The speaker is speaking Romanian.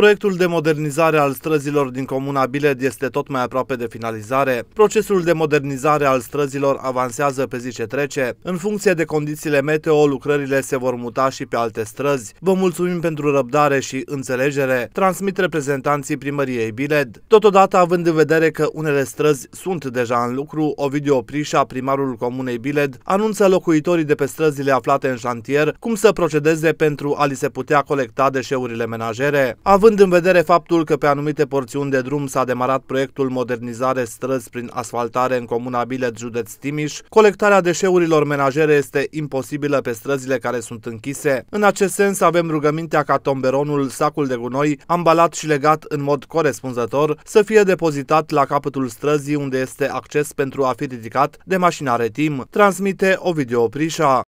Proiectul de modernizare al străzilor din comuna Biled este tot mai aproape de finalizare. Procesul de modernizare al străzilor avansează pe zi ce trece. În funcție de condițiile meteo, lucrările se vor muta și pe alte străzi. Vă mulțumim pentru răbdare și înțelegere, transmit reprezentanții primăriei Biled. Totodată, având în vedere că unele străzi sunt deja în lucru, Ovidiu Oprișa, primarul comunei Biled, anunță locuitorii de pe străzile aflate în șantier cum să procedeze pentru a li se putea colecta deșeurile menajere. Având Având în vedere faptul că pe anumite porțiuni de drum s-a demarat proiectul modernizare străzi prin asfaltare în comuna Bilet, județ Timiș, colectarea deșeurilor menajere este imposibilă pe străzile care sunt închise. În acest sens avem rugămintea ca tomberonul, sacul de gunoi, ambalat și legat în mod corespunzător, să fie depozitat la capătul străzii unde este acces pentru a fi ridicat de mașinare timp, transmite Ovidiu Prișa.